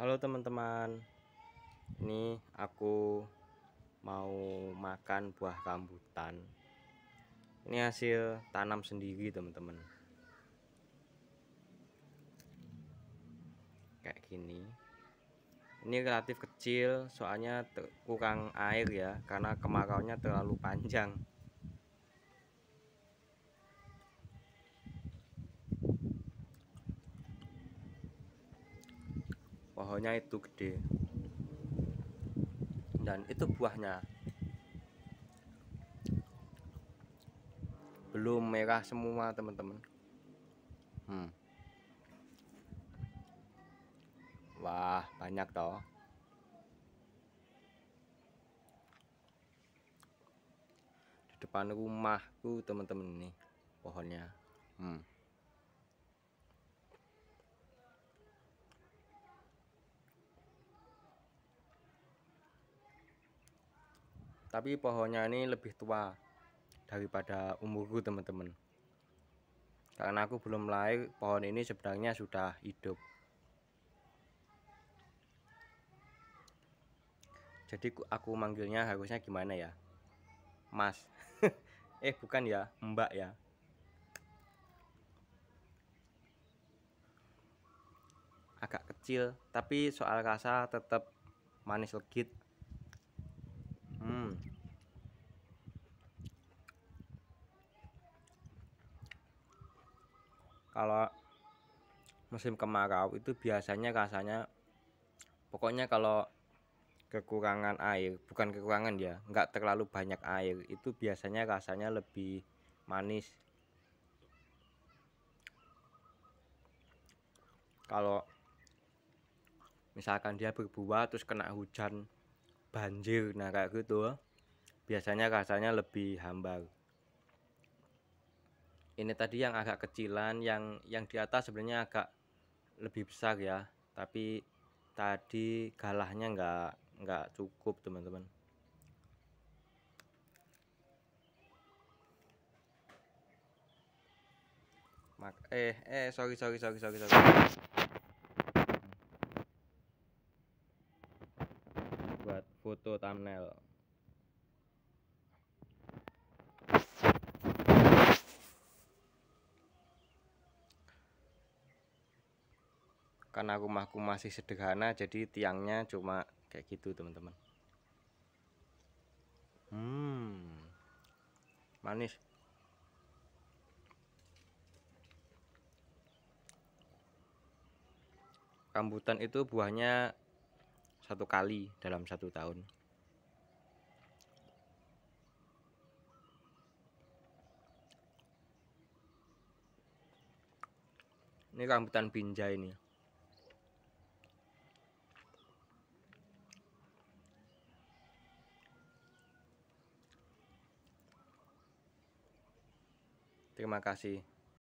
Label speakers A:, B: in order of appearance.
A: Halo teman-teman Ini aku mau makan buah rambutan Ini hasil tanam sendiri teman-teman Kayak gini Ini relatif kecil soalnya kurang air ya Karena kemarauannya terlalu panjang pohonnya itu gede dan itu buahnya belum merah semua teman-teman hmm. wah banyak toh di depan rumahku teman-teman ini pohonnya hmm. tapi pohonnya ini lebih tua daripada umurku teman-teman karena aku belum lahir pohon ini sebenarnya sudah hidup jadi aku manggilnya harusnya gimana ya mas eh bukan ya mbak ya agak kecil tapi soal rasa tetap manis legit kalau musim kemarau itu biasanya rasanya pokoknya kalau kekurangan air bukan kekurangan ya nggak terlalu banyak air itu biasanya rasanya lebih manis kalau misalkan dia berbuah terus kena hujan banjir nah kayak gitu biasanya rasanya lebih hambar ini tadi yang agak kecilan yang yang di atas sebenarnya agak lebih besar ya tapi tadi galahnya nggak nggak cukup teman-teman eh eh sorry sorry sorry sorry sorry buat foto thumbnail karena rumahku masih sederhana jadi tiangnya cuma kayak gitu teman-teman hmm manis rambutan itu buahnya satu kali dalam satu tahun ini rambutan binja ini Terima kasih.